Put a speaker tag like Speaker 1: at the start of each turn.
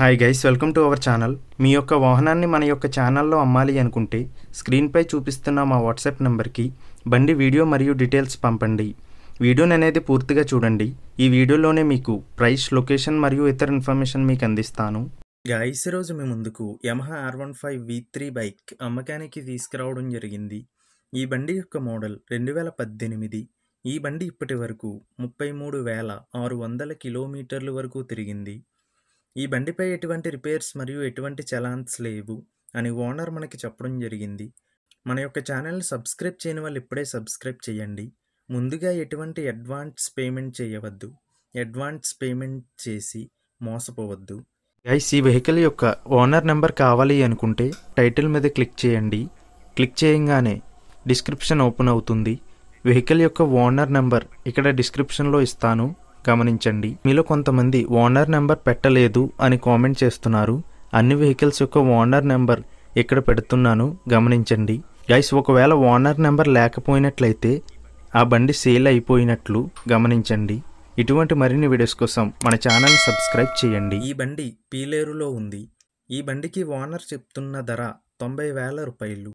Speaker 1: hi guys welcome to our channel మీ యొక్క వాహనాన్ని మన యొక్క ఛానల్లో అమ్మాలి అనుకుంటే స్క్రీన్పై చూపిస్తున్న మా వాట్సాప్ నెంబర్కి బండి వీడియో మరియు డీటెయిల్స్ పంపండి వీడియోని అనేది పూర్తిగా చూడండి ఈ వీడియోలోనే మీకు ప్రైస్ లొకేషన్ మరియు ఇతర ఇన్ఫర్మేషన్ మీకు అందిస్తాను గాయస్ రోజు మీ ముందుకు Yamaha R one five V three bike అమ్మకానికి తీసుకురావడం జరిగింది ఈ బండి యొక్క మోడల్ రెండు వేల పద్దెనిమిది ఈ బండి ఇప్పటి వరకు ముప్పై మూడు వేల ఆరు వందల కిలోమీటర్ల వరకు తిరిగింది ఈ బండిపై ఎటువంటి రిపేర్స్ మరియు ఎటువంటి చలాన్స్ లేవు అని ఓనర్ మనకి చెప్పడం జరిగింది మన యొక్క ఛానల్ని సబ్స్క్రైబ్ చేయని వాళ్ళు ఇప్పుడే సబ్స్క్రైబ్ చేయండి ముందుగా ఎటువంటి అడ్వాన్స్ పేమెంట్ చేయవద్దు అడ్వాన్స్ పేమెంట్ చేసి మోసపోవద్దు గైస్ ఈ వెహికల్ యొక్క ఓనర్ నెంబర్ కావాలి అనుకుంటే టైటిల్ మీద క్లిక్ చేయండి క్లిక్ చేయంగానే డిస్క్రిప్షన్ ఓపెన్ అవుతుంది వెహికల్ యొక్క ఓనర్ నెంబర్ ఇక్కడ డిస్క్రిప్షన్లో ఇస్తాను గమనించండి మీలో కొంతమంది ఓనర్ నెంబర్ పెట్టలేదు అని కామెంట్ చేస్తున్నారు అన్ని వెహికల్స్ యొక్క ఓనర్ నెంబర్ ఇక్కడ పెడుతున్నాను గమనించండి గైస్ ఒకవేళ ఓనర్ నెంబర్ లేకపోయినట్లయితే ఆ బండి సేల్ అయిపోయినట్లు గమనించండి ఇటువంటి మరిన్ని వీడియోస్ కోసం మన ఛానల్ సబ్స్క్రైబ్ చేయండి ఈ బండి పీలేరులో ఉంది ఈ బండికి ఓనర్ చెప్తున్న ధర తొంభై వేల రూపాయలు